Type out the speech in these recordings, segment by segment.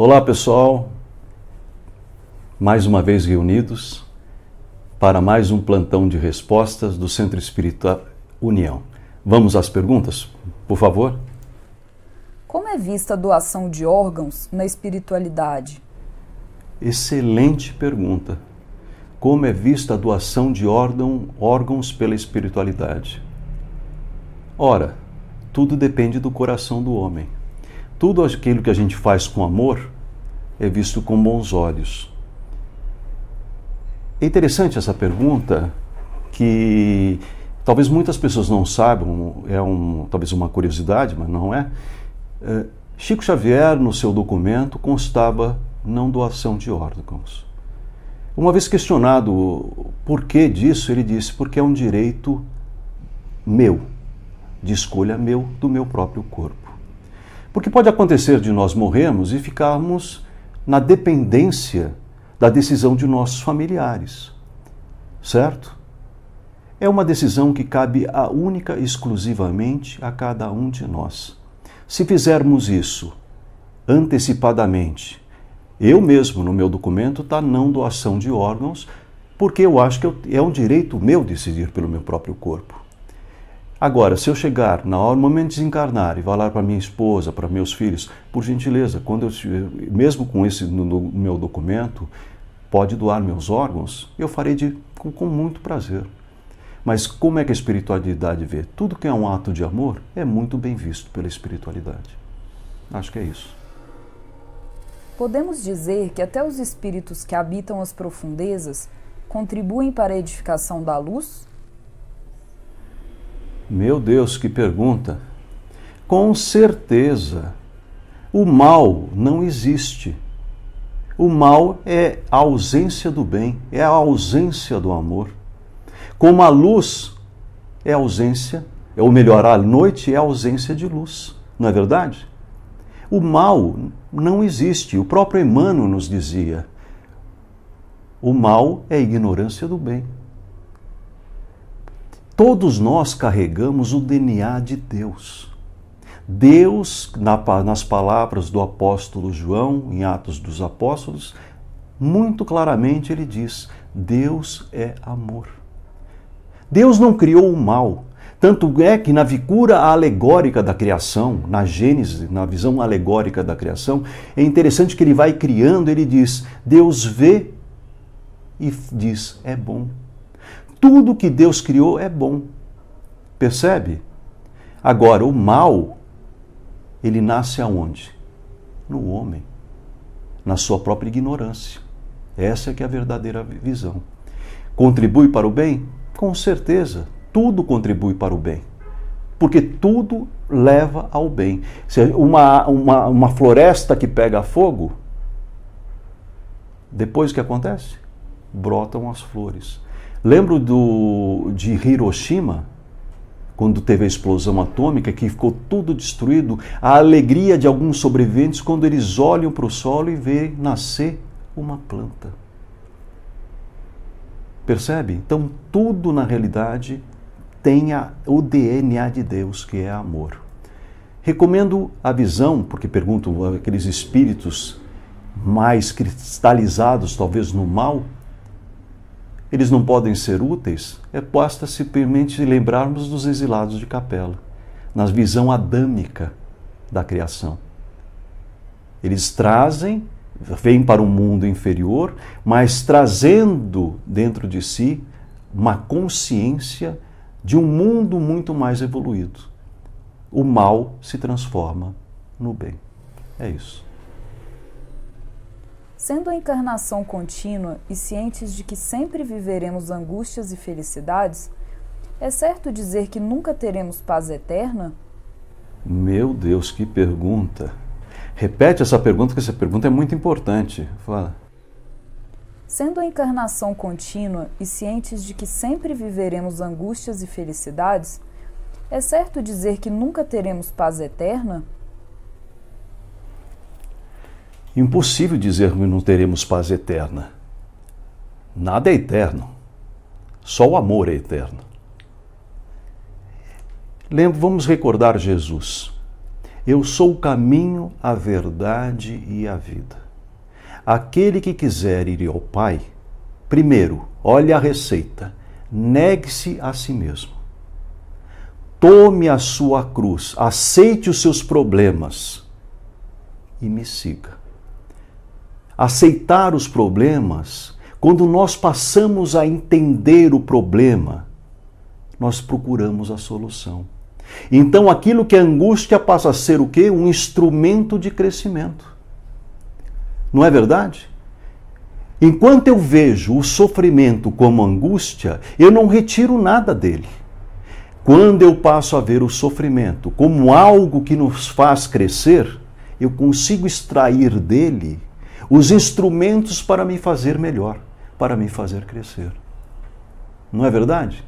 Olá pessoal, mais uma vez reunidos para mais um plantão de respostas do Centro Espírita União. Vamos às perguntas, por favor? Como é vista a doação de órgãos na espiritualidade? Excelente pergunta. Como é vista a doação de órgão, órgãos pela espiritualidade? Ora, tudo depende do coração do homem. Tudo aquilo que a gente faz com amor é visto com bons olhos. É interessante essa pergunta que talvez muitas pessoas não saibam, é um, talvez uma curiosidade, mas não é. é Chico Xavier, no seu documento, constava não doação de órgãos. Uma vez questionado o porquê disso, ele disse: porque é um direito meu, de escolha meu, do meu próprio corpo. Porque pode acontecer de nós morrermos e ficarmos na dependência da decisão de nossos familiares, certo? É uma decisão que cabe a única e exclusivamente a cada um de nós. Se fizermos isso antecipadamente, eu mesmo no meu documento está não doação de órgãos, porque eu acho que é um direito meu decidir pelo meu próprio corpo. Agora, se eu chegar na hora, no momento de desencarnar e falar para minha esposa, para meus filhos, por gentileza, quando eu, mesmo com esse no, no meu documento, pode doar meus órgãos, eu farei de, com, com muito prazer. Mas como é que a espiritualidade vê? Tudo que é um ato de amor é muito bem visto pela espiritualidade. Acho que é isso. Podemos dizer que até os espíritos que habitam as profundezas contribuem para a edificação da luz? Meu Deus, que pergunta! Com certeza, o mal não existe. O mal é a ausência do bem, é a ausência do amor. Como a luz é a ausência, ou melhor, a noite é a ausência de luz, não é verdade? O mal não existe. O próprio Emmanuel nos dizia: o mal é a ignorância do bem. Todos nós carregamos o DNA de Deus. Deus, nas palavras do apóstolo João, em Atos dos Apóstolos, muito claramente ele diz: Deus é amor. Deus não criou o mal. Tanto é que na figura alegórica da criação, na Gênesis, na visão alegórica da criação, é interessante que ele vai criando, ele diz: Deus vê e diz: é bom. Tudo que Deus criou é bom. Percebe? Agora, o mal, ele nasce aonde? No homem, na sua própria ignorância. Essa é que é a verdadeira visão. Contribui para o bem? Com certeza, tudo contribui para o bem. Porque tudo leva ao bem. Se uma, uma, uma floresta que pega fogo, depois o que acontece? Brotam as flores. Lembro do, de Hiroshima, quando teve a explosão atômica, que ficou tudo destruído, a alegria de alguns sobreviventes quando eles olham para o solo e veem nascer uma planta. Percebe? Então, tudo na realidade tem a, o DNA de Deus, que é amor. Recomendo a visão, porque pergunto aqueles espíritos mais cristalizados, talvez no mal, eles não podem ser úteis, é basta simplesmente lembrarmos dos exilados de Capela, na visão adâmica da criação. Eles trazem, vêm para um mundo inferior, mas trazendo dentro de si uma consciência de um mundo muito mais evoluído. O mal se transforma no bem. É isso. Sendo a encarnação contínua e cientes de que sempre viveremos angústias e felicidades, é certo dizer que nunca teremos paz eterna? Meu Deus, que pergunta! Repete essa pergunta, que essa pergunta é muito importante. Fala. Sendo a encarnação contínua e cientes de que sempre viveremos angústias e felicidades, é certo dizer que nunca teremos paz eterna? Impossível dizer que não teremos paz eterna. Nada é eterno. Só o amor é eterno. Lembro, vamos recordar Jesus. Eu sou o caminho, a verdade e a vida. Aquele que quiser ir ao Pai, primeiro, olhe a receita, negue-se a si mesmo. Tome a sua cruz, aceite os seus problemas e me siga aceitar os problemas, quando nós passamos a entender o problema, nós procuramos a solução. Então aquilo que é angústia passa a ser o quê? Um instrumento de crescimento. Não é verdade? Enquanto eu vejo o sofrimento como angústia, eu não retiro nada dele. Quando eu passo a ver o sofrimento como algo que nos faz crescer, eu consigo extrair dele os instrumentos para me fazer melhor, para me fazer crescer. Não é verdade?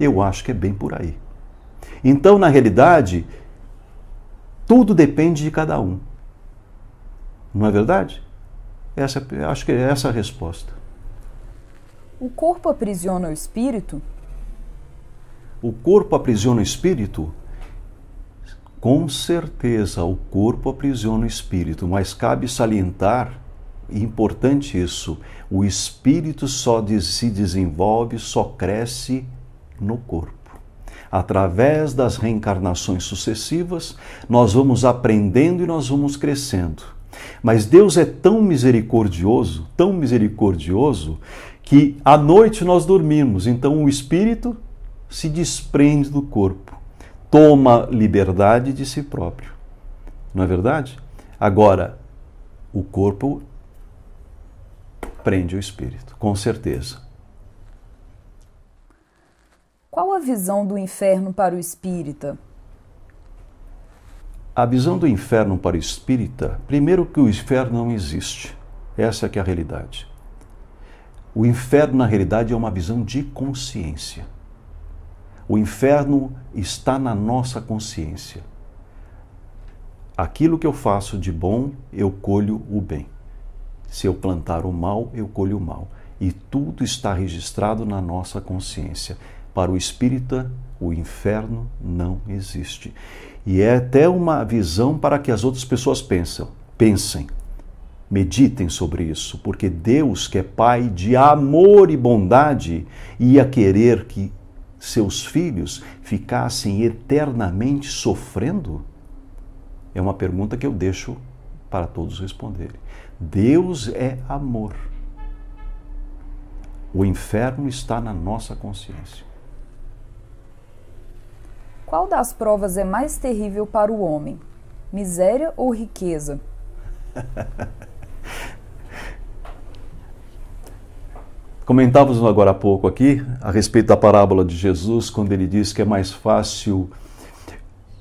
Eu acho que é bem por aí. Então, na realidade, tudo depende de cada um. Não é verdade? Essa, acho que é essa a resposta. O corpo aprisiona o espírito? O corpo aprisiona o espírito? Com certeza, o corpo aprisiona o espírito, mas cabe salientar importante isso. O espírito só se desenvolve, só cresce no corpo. Através das reencarnações sucessivas, nós vamos aprendendo e nós vamos crescendo. Mas Deus é tão misericordioso, tão misericordioso, que à noite nós dormimos, então o espírito se desprende do corpo, toma liberdade de si próprio. Não é verdade? Agora, o corpo prende o espírito, com certeza. Qual a visão do inferno para o espírita? A visão do inferno para o espírita, primeiro que o inferno não existe. Essa é que é a realidade. O inferno, na realidade, é uma visão de consciência. O inferno está na nossa consciência. Aquilo que eu faço de bom, eu colho o bem. Se eu plantar o mal, eu colho o mal. E tudo está registrado na nossa consciência. Para o espírita, o inferno não existe. E é até uma visão para que as outras pessoas pensam, pensem. Meditem sobre isso, porque Deus, que é Pai de amor e bondade, ia querer que seus filhos ficassem eternamente sofrendo? É uma pergunta que eu deixo para todos responderem. Deus é amor. O inferno está na nossa consciência. Qual das provas é mais terrível para o homem? Miséria ou riqueza? Comentávamos agora há pouco aqui a respeito da parábola de Jesus, quando ele diz que é mais fácil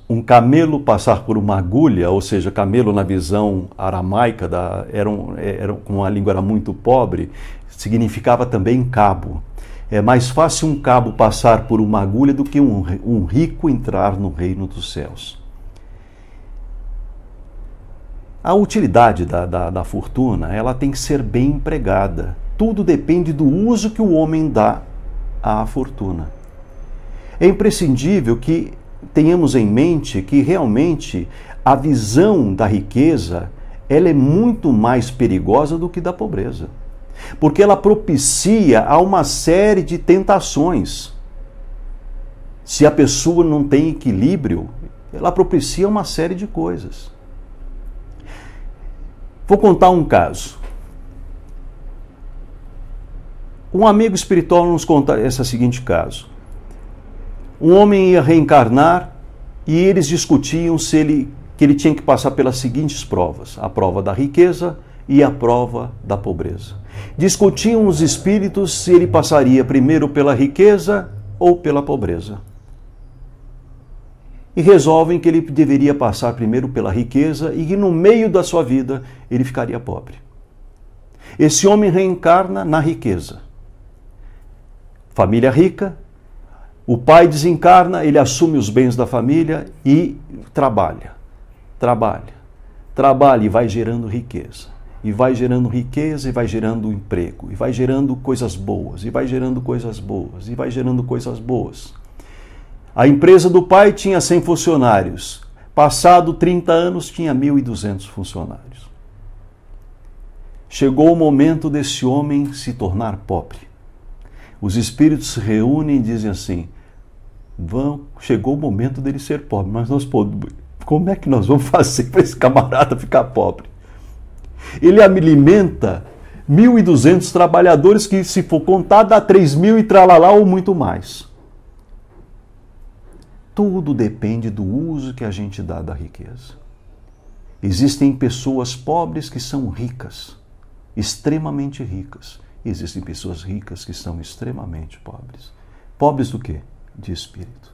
um camelo passar por uma agulha, ou seja, camelo na visão aramaica, da, era, um, é, era como a língua era muito pobre, significava também cabo. É mais fácil um cabo passar por uma agulha do que um, um rico entrar no reino dos céus. A utilidade da, da, da fortuna ela tem que ser bem empregada. Tudo depende do uso que o homem dá à fortuna. É imprescindível que tenhamos em mente que realmente a visão da riqueza ela é muito mais perigosa do que da pobreza, porque ela propicia a uma série de tentações. Se a pessoa não tem equilíbrio, ela propicia uma série de coisas. Vou contar um caso. Um amigo espiritual nos conta esse seguinte caso um homem ia reencarnar e eles discutiam se ele, que ele tinha que passar pelas seguintes provas: a prova da riqueza e a prova da pobreza. Discutiam os espíritos se ele passaria primeiro pela riqueza ou pela pobreza. E resolvem que ele deveria passar primeiro pela riqueza e que no meio da sua vida ele ficaria pobre. Esse homem reencarna na riqueza. Família rica, o pai desencarna, ele assume os bens da família e trabalha, trabalha, trabalha e vai gerando riqueza. E vai gerando riqueza, e vai gerando emprego, e vai gerando coisas boas, e vai gerando coisas boas, e vai gerando coisas boas. A empresa do pai tinha 100 funcionários. Passado 30 anos, tinha 1.200 funcionários. Chegou o momento desse homem se tornar pobre. Os espíritos se reúnem e dizem assim: vão, chegou o momento dele ser pobre, mas nós podemos, como é que nós vamos fazer para esse camarada ficar pobre? Ele alimenta 1.200 trabalhadores que, se for contar, dá 3.000 e tralalá ou muito mais. Tudo depende do uso que a gente dá da riqueza. Existem pessoas pobres que são ricas, extremamente ricas. existem pessoas ricas que são extremamente pobres. Pobres do quê? de espírito.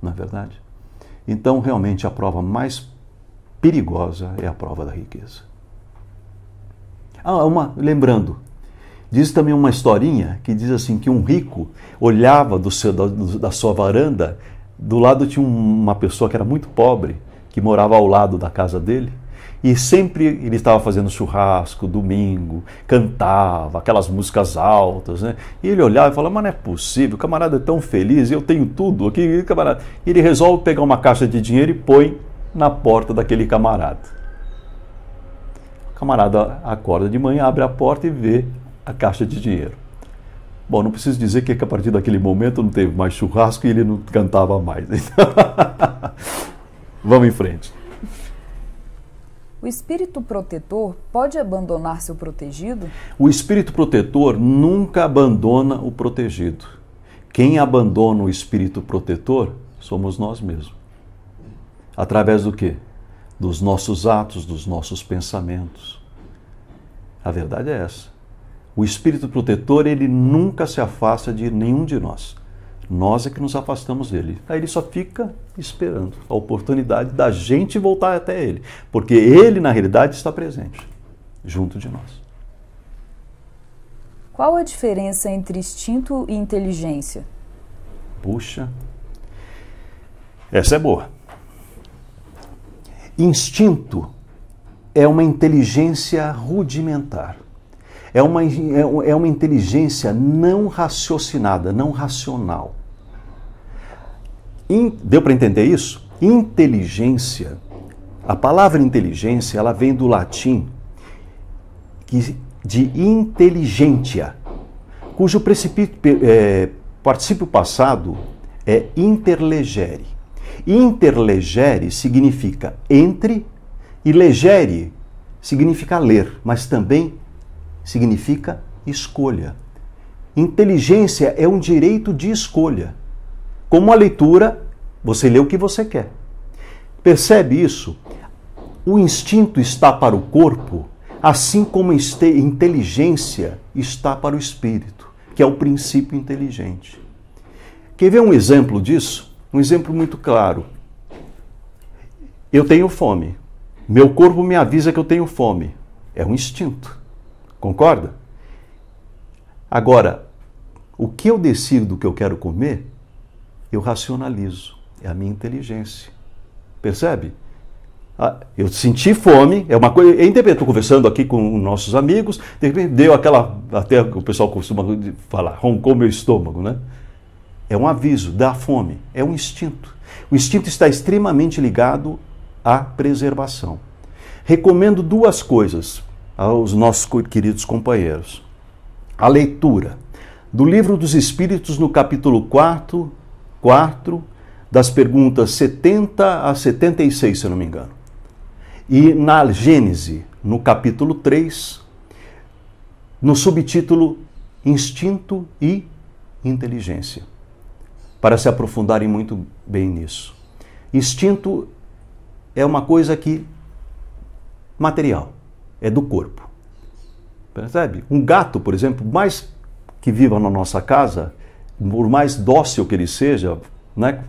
Não é verdade? Então, realmente, a prova mais perigosa é a prova da riqueza. Ah, uma, lembrando, diz também uma historinha que diz assim que um rico olhava do seu, da, da sua varanda, do lado tinha uma pessoa que era muito pobre, que morava ao lado da casa dele, e sempre ele estava fazendo churrasco, domingo, cantava aquelas músicas altas, né? E ele olhava e falava, mas não é possível, o camarada é tão feliz, eu tenho tudo aqui, camarada. E ele resolve pegar uma caixa de dinheiro e põe na porta daquele camarada. O camarada acorda de manhã, abre a porta e vê a caixa de dinheiro. Bom, não preciso dizer que é a partir daquele momento não teve mais churrasco e ele não cantava mais. Vamos em frente. O espírito protetor pode abandonar seu protegido? O espírito protetor nunca abandona o protegido. Quem abandona o espírito protetor somos nós mesmos. Através do quê? Dos nossos atos, dos nossos pensamentos. A verdade é essa. O espírito protetor, ele nunca se afasta de nenhum de nós. Nós é que nos afastamos dele. Aí ele só fica esperando a oportunidade da gente voltar até ele, porque ele, na realidade, está presente junto de nós. Qual a diferença entre instinto e inteligência? Puxa, essa é boa. Instinto é uma inteligência rudimentar. É uma, é, é uma inteligência não raciocinada, não racional. In, deu para entender isso? Inteligência. A palavra inteligência ela vem do latim que, de intelligência, cujo é, particípio passado é interlegere. Interlegere significa entre e legere significa ler, mas também significa escolha. Inteligência é um direito de escolha. Como a leitura, você lê o que você quer. Percebe isso? O instinto está para o corpo, assim como a inteligência está para o espírito, que é o princípio inteligente. Quer ver um exemplo disso? Um exemplo muito claro. Eu tenho fome. Meu corpo me avisa que eu tenho fome. É um instinto. Concorda? Agora, o que eu decido que eu quero comer, eu racionalizo. É a minha inteligência. Percebe? Ah, eu senti fome, é uma coisa. Eu estou conversando aqui com nossos amigos, de repente deu aquela. Até o pessoal costuma falar, roncou meu estômago, né? É um aviso, dá fome, é um instinto. O instinto está extremamente ligado à preservação. Recomendo duas coisas aos nossos queridos companheiros. A leitura do Livro dos Espíritos, no capítulo 4, 4 das perguntas 70 a 76, se não me engano. E na Gênese, no capítulo 3, no subtítulo Instinto e Inteligência, para se aprofundarem muito bem nisso. Instinto é uma coisa que material é do corpo. Percebe? Um gato, por exemplo, mais que viva na nossa casa, por mais dócil que ele seja, né?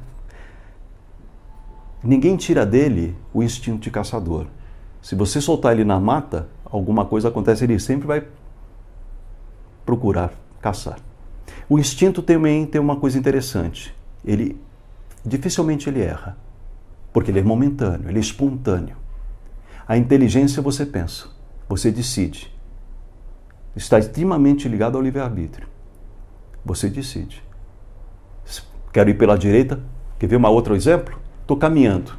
ninguém tira dele o instinto de caçador. Se você soltar ele na mata, alguma coisa acontece, ele sempre vai procurar caçar. O instinto também tem uma coisa interessante. Ele dificilmente ele erra, porque ele é momentâneo, ele é espontâneo. A inteligência você pensa. Você decide. Está intimamente ligado ao livre-arbítrio. Você decide. Quero ir pela direita. Quer ver um outro exemplo? Estou caminhando.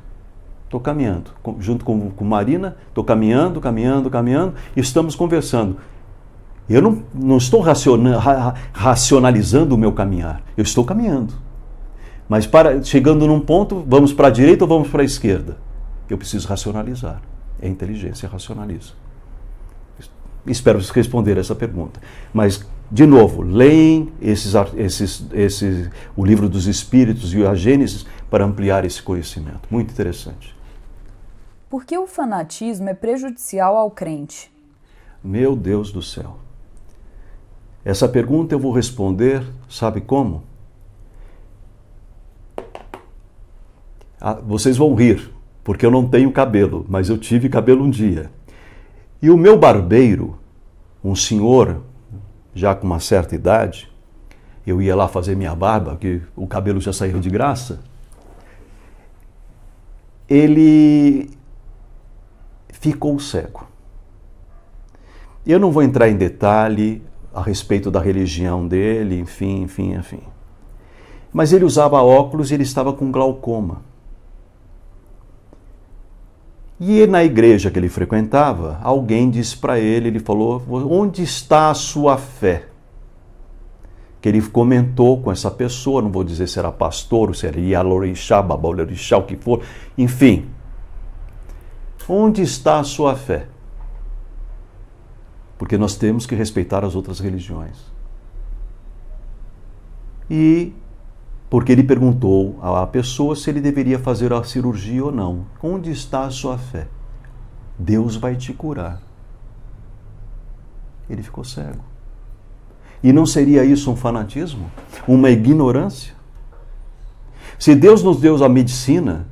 Estou caminhando. junto com, com Marina, estou caminhando, caminhando, caminhando. E estamos conversando. Eu não, não estou raciona, ra, racionalizando o meu caminhar. Eu estou caminhando. Mas para chegando num ponto, vamos para a direita ou vamos para a esquerda? Eu preciso racionalizar. É inteligência racionaliza. Espero responder essa pergunta. Mas, de novo, leem esses, esses, esses, o livro dos Espíritos e a Gênesis para ampliar esse conhecimento. Muito interessante. Por que o fanatismo é prejudicial ao crente? Meu Deus do céu. Essa pergunta eu vou responder, sabe como? Ah, vocês vão rir, porque eu não tenho cabelo, mas eu tive cabelo um dia. E o meu barbeiro um senhor, já com uma certa idade, eu ia lá fazer minha barba, que o cabelo já saiu de graça. Ele ficou cego. Eu não vou entrar em detalhe a respeito da religião dele, enfim, enfim, enfim. Mas ele usava óculos e ele estava com glaucoma. E na igreja que ele frequentava, alguém disse para ele, ele falou: "Onde está a sua fé?" Que ele comentou com essa pessoa, não vou dizer se era pastor, ou se era Yalorixá, Babalorixá, o que for, enfim. Onde está a sua fé? Porque nós temos que respeitar as outras religiões. E porque ele perguntou à pessoa se ele deveria fazer a cirurgia ou não. Onde está a sua fé? Deus vai te curar. Ele ficou cego. E não seria isso um fanatismo? Uma ignorância? Se Deus nos deu a medicina,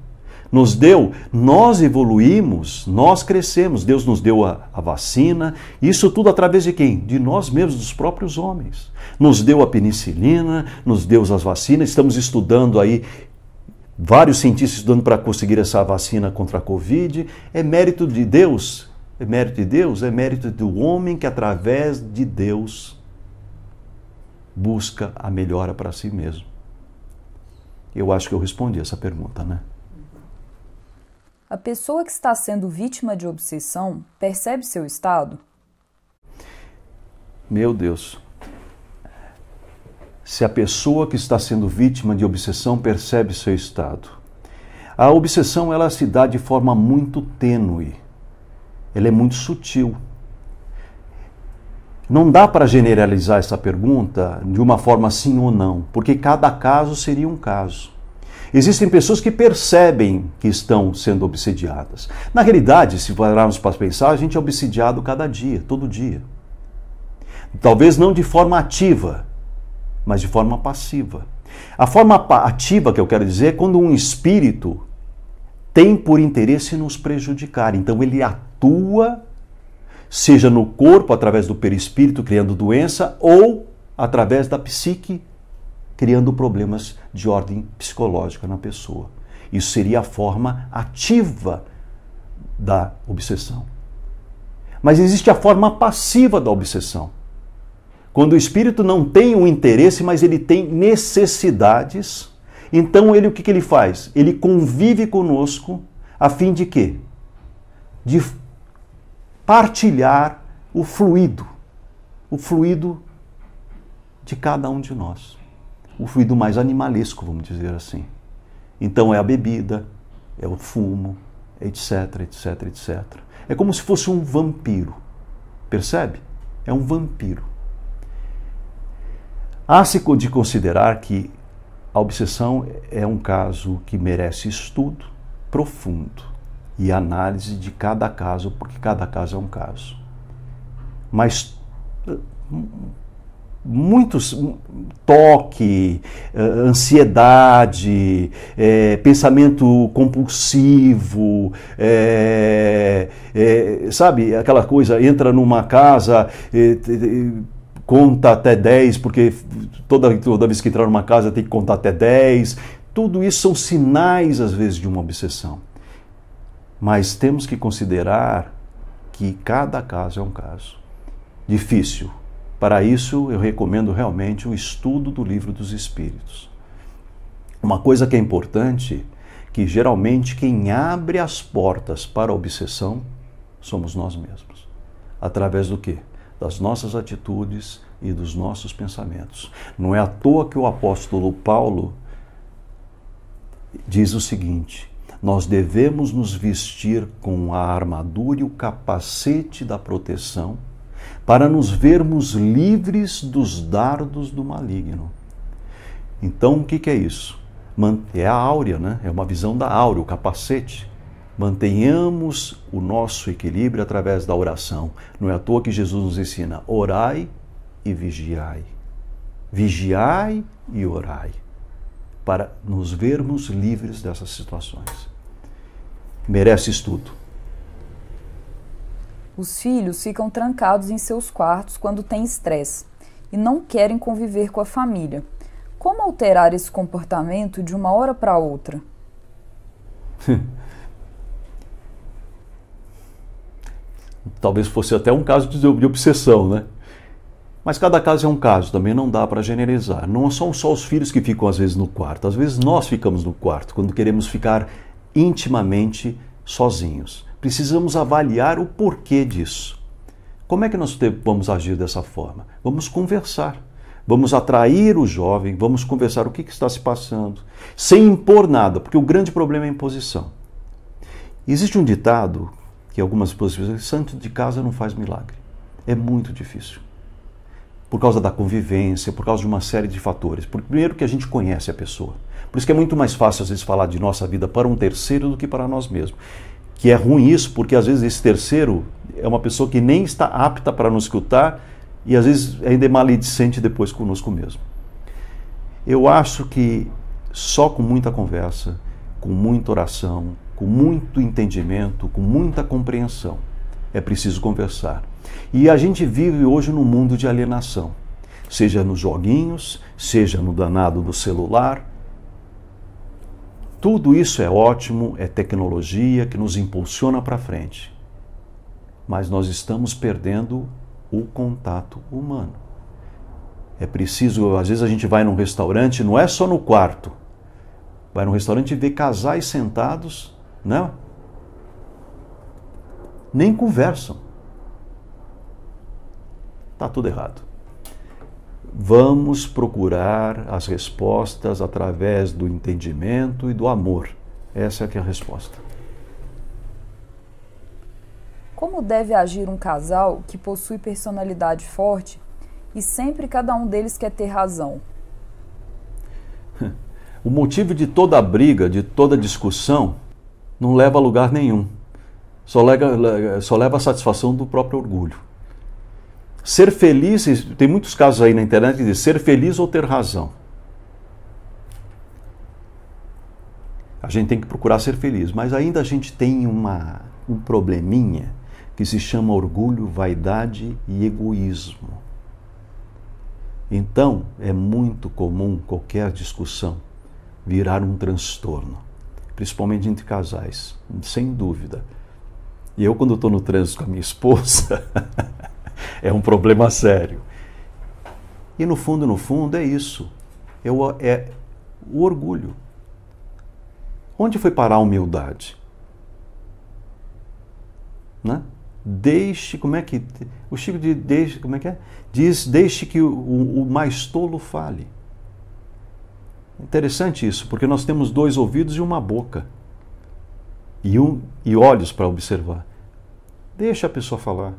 nos deu, nós evoluímos, nós crescemos. Deus nos deu a, a, vacina, isso tudo através de quem? De nós mesmos, dos próprios homens. Nos deu a penicilina, nos deu as vacinas, estamos estudando aí. Vários cientistas estudando para conseguir essa vacina contra a Covid. É mérito de Deus? É mérito de Deus? É mérito do homem que, através de Deus, busca a melhora para si mesmo. Eu acho que eu respondi essa pergunta, né? A pessoa que está sendo vítima de obsessão percebe seu estado? Meu Deus. Se a pessoa que está sendo vítima de obsessão percebe seu estado. A obsessão ela se dá de forma muito tênue. Ela é muito sutil. Não dá para generalizar essa pergunta de uma forma sim ou não, porque cada caso seria um caso. Existem pessoas que percebem que estão sendo obsediadas. Na realidade, se pararmos para pensar, a gente é obsediado cada dia, todo dia. Talvez não de forma ativa, mas de forma passiva. A forma ativa que eu quero dizer é quando um espírito tem por interesse nos prejudicar. Então ele atua, seja no corpo, através do perispírito, criando doença, ou através da psique, criando problemas de ordem psicológica na pessoa. Isso seria a forma ativa da obsessão. Mas existe a forma passiva da obsessão. Quando o espírito não tem um interesse, mas ele tem necessidades, então ele o que, que ele faz? Ele convive conosco a fim de quê? De partilhar o fluido, o fluido de cada um de nós o fluido mais animalesco, vamos dizer assim. Então é a bebida, é o fumo, etc, etc, etc. É como se fosse um vampiro, percebe? É um vampiro. Há-se de considerar que a obsessão é um caso que merece estudo profundo e análise de cada caso, porque cada caso é um caso. Mas hum, muitos hum, toque, eh, ansiedade, é, pensamento compulsivo, é, é, sabe aquela coisa entra numa casa conta até 10, porque toda, toda vez que entrar numa casa tem que contar até 10. Tudo isso são sinais, às vezes, de uma obsessão. Mas temos que considerar que cada caso é um caso. Difícil, para isso, eu recomendo realmente o estudo do Livro dos Espíritos. Uma coisa que é importante, que geralmente quem abre as portas para a obsessão somos nós mesmos. Através do quê? Das nossas atitudes e dos nossos pensamentos. Não é à toa que o apóstolo Paulo diz o seguinte: nós devemos nos vestir com a armadura e o capacete da proteção para nos vermos livres dos dardos do maligno. Então, o que, é isso? É a áurea, né? é uma visão da áurea, o capacete. Mantenhamos o nosso equilíbrio através da oração. Não é à toa que Jesus nos ensina: orai e vigiai. Vigiai e orai, para nos vermos livres dessas situações. Merece estudo. Os filhos ficam trancados em seus quartos quando têm estresse e não querem conviver com a família. Como alterar esse comportamento de uma hora para outra? Talvez fosse até um caso de, obsessão, né? Mas cada caso é um caso, também não dá para generalizar. Não são só os filhos que ficam às vezes no quarto, às vezes nós ficamos no quarto quando queremos ficar intimamente sozinhos precisamos avaliar o porquê disso. Como é que nós vamos agir dessa forma? Vamos conversar. Vamos atrair o jovem, vamos conversar o que, está se passando, sem impor nada, porque o grande problema é a imposição. Existe um ditado que algumas pessoas dizem: santo de casa não faz milagre. É muito difícil. Por causa da convivência, por causa de uma série de fatores. Primeiro, que a gente conhece a pessoa. Por isso que é muito mais fácil, às vezes, falar de nossa vida para um terceiro do que para nós mesmos que é ruim isso, porque às vezes esse terceiro é uma pessoa que nem está apta para nos escutar e às vezes ainda é maledicente depois conosco mesmo. Eu acho que só com muita conversa, com muita oração, com muito entendimento, com muita compreensão, é preciso conversar. E a gente vive hoje num mundo de alienação, seja nos joguinhos, seja no danado do celular, tudo isso é ótimo, é tecnologia que nos impulsiona para frente. Mas nós estamos perdendo o contato humano. É preciso, às vezes a gente vai num restaurante, não é só no quarto. Vai num restaurante e vê casais sentados, não? Né? Nem conversam. Tá tudo errado vamos procurar as respostas através do entendimento e do amor. Essa é, é, a resposta. Como deve agir um casal que possui personalidade forte e sempre cada um deles quer ter razão? O motivo de toda briga, de toda discussão, não leva a lugar nenhum. Só leva, só leva a satisfação do próprio orgulho. Ser feliz, tem muitos casos aí na internet que diz ser feliz ou ter razão. A gente tem que procurar ser feliz, mas ainda a gente tem uma, um probleminha que se chama orgulho, vaidade e egoísmo. Então, é muito comum qualquer discussão virar um transtorno, principalmente entre casais, sem dúvida. E eu, quando estou no trânsito com a minha esposa, é um problema sério. E no fundo, no fundo, é isso. Eu, é o orgulho. Onde foi parar a humildade? Né? Deixe, como é que. O Chico diz, deixe, como é que é? Diz, deixe que o, o mais tolo fale. Interessante isso, porque nós temos dois ouvidos e uma boca. E, um, e olhos para observar. Deixa a pessoa falar.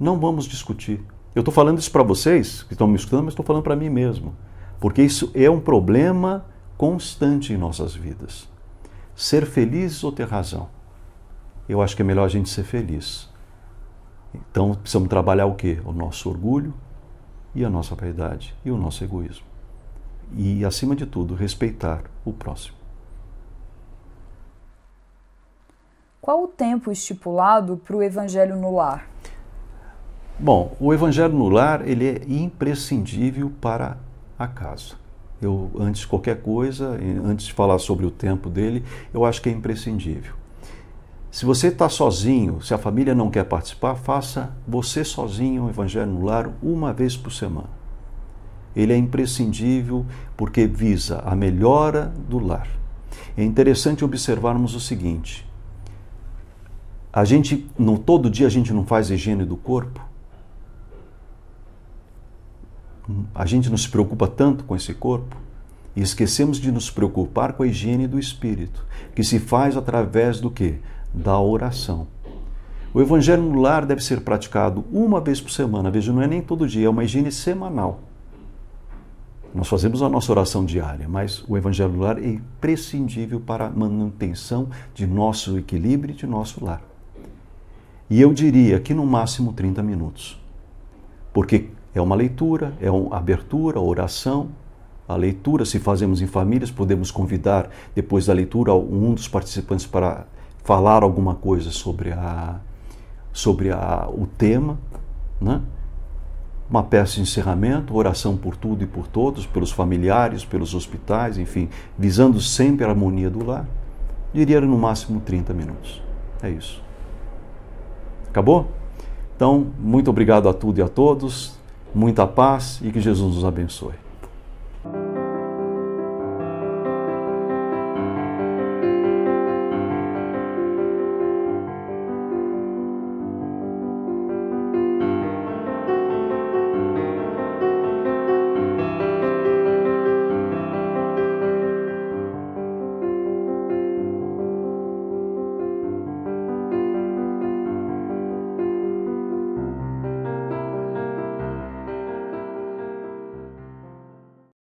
Não vamos discutir. Eu estou falando isso para vocês que estão me escutando, mas estou falando para mim mesmo. Porque isso é um problema constante em nossas vidas. Ser feliz ou ter razão? Eu acho que é melhor a gente ser feliz. Então precisamos trabalhar o quê? O nosso orgulho e a nossa vaidade e o nosso egoísmo. E, acima de tudo, respeitar o próximo. Qual o tempo estipulado para o evangelho no lar? Bom, o evangelho no lar, ele é imprescindível para a casa. Eu, antes de qualquer coisa, antes de falar sobre o tempo dele, eu acho que é imprescindível. Se você está sozinho, se a família não quer participar, faça você sozinho o Evangelho no Lar uma vez por semana. Ele é imprescindível porque visa a melhora do lar. É interessante observarmos o seguinte: a gente, no todo dia a gente não faz higiene do corpo a gente nos preocupa tanto com esse corpo e esquecemos de nos preocupar com a higiene do espírito, que se faz através do que? Da oração. O evangelho no lar deve ser praticado uma vez por semana, veja, não é nem todo dia, é uma higiene semanal. Nós fazemos a nossa oração diária, mas o evangelho no lar é imprescindível para a manutenção de nosso equilíbrio e de nosso lar. E eu diria que no máximo 30 minutos. Porque é uma leitura, é uma abertura, oração. A leitura, se fazemos em famílias, podemos convidar depois da leitura um dos participantes para falar alguma coisa sobre, a, sobre a, o tema. Né? Uma peça de encerramento, oração por tudo e por todos, pelos familiares, pelos hospitais, enfim, visando sempre a harmonia do lar. Diria no máximo 30 minutos. É isso. Acabou? Então, muito obrigado a tudo e a todos. Muita paz e que Jesus nos abençoe.